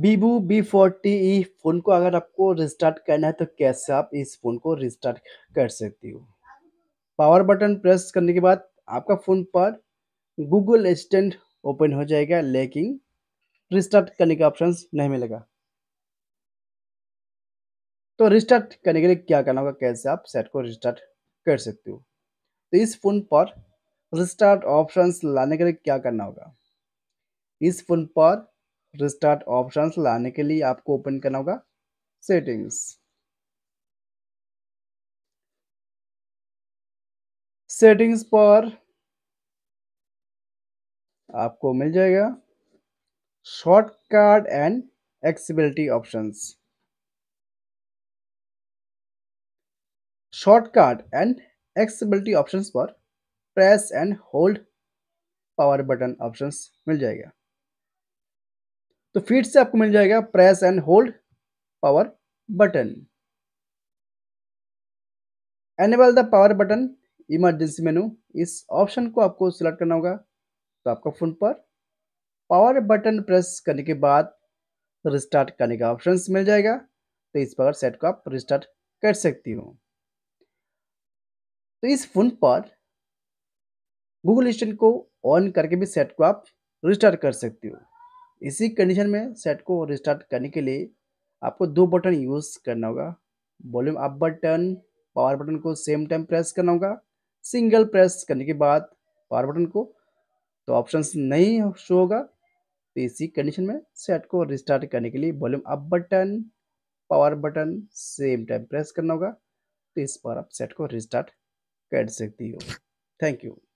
Vivo B forty phone को अगर आपको रिस्टार्ट करना है तो कैसे आप इस फ़ोन को रिस्टार्ट कर सकते हो पावर बटन प्रेस करने के बाद आपका फ़ोन पर गूगल असिस्टेंट ओपन हो जाएगा लेकिन रिस्टार्ट करने का ऑप्शन नहीं मिलेगा तो रिस्टार्ट करने के लिए क्या करना होगा कैसे आप सेट को रिस्टार्ट कर सकते हो तो इस फ़ोन पर रिस्टार्ट ऑप्शंस लाने के लिए क्या करना होगा इस फ़ोन पर रिस्टार्ट ऑप्शंस लाने के लिए आपको ओपन करना होगा सेटिंग्स सेटिंग्स पर आपको मिल जाएगा shortcut and accessibility options shortcut and accessibility options पर press and hold power button options मिल जाएगा तो फीड से आपको मिल जाएगा press and hold power button enable the power button emergency menu इस ऑप्शन को आपको सिलेक्ट करना होगा तो आपका फ़ोन पर पावर बटन प्रेस करने के बाद रिस्टार्ट करने का ऑप्शन मिल जाएगा तो इस पर सेट को आप रिस्टार्ट कर सकती हो तो इस फ़ोन पर गूगल स्टेंट को ऑन करके भी सेट को आप रिस्टार्ट कर सकती हो इसी कंडीशन में सेट को रिस्टार्ट करने के लिए आपको दो बटन यूज़ करना होगा volume up button power button को सेम टाइम प्रेस करना होगा सिंगल प्रेस करने के बाद पावर बटन को तो ऑप्शंस नहीं शो होगा तो इसी कंडीशन में सेट को रिस्टार्ट करने के लिए volume up button power button same time press करना होगा तो इस पर आप सेट को रिस्टार्ट कर सकती हो थैंक यू